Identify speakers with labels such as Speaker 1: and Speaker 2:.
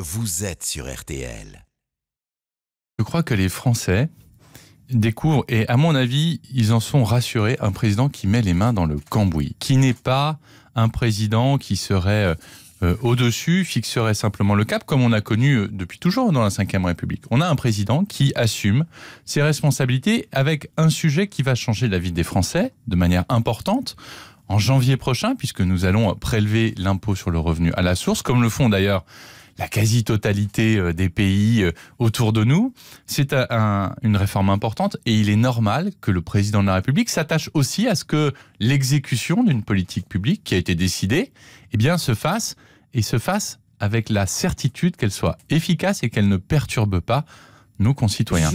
Speaker 1: Vous êtes sur RTL. Je crois que les Français découvrent, et à mon avis, ils en sont rassurés, un président qui met les mains dans le cambouis, qui n'est pas un président qui serait euh, euh, au-dessus, fixerait simplement le cap, comme on a connu euh, depuis toujours dans la Ve République. On a un président qui assume ses responsabilités avec un sujet qui va changer la vie des Français de manière importante en janvier prochain, puisque nous allons prélever l'impôt sur le revenu à la source, comme le font d'ailleurs la quasi-totalité euh, des pays euh, autour de nous. C'est une réforme importante et il est normal que le président de la République s'attache aussi à ce que l'exécution d'une politique publique qui a été décidée eh bien, se fasse et se fasse avec la certitude qu'elle soit efficace et qu'elle ne perturbe pas nos concitoyens.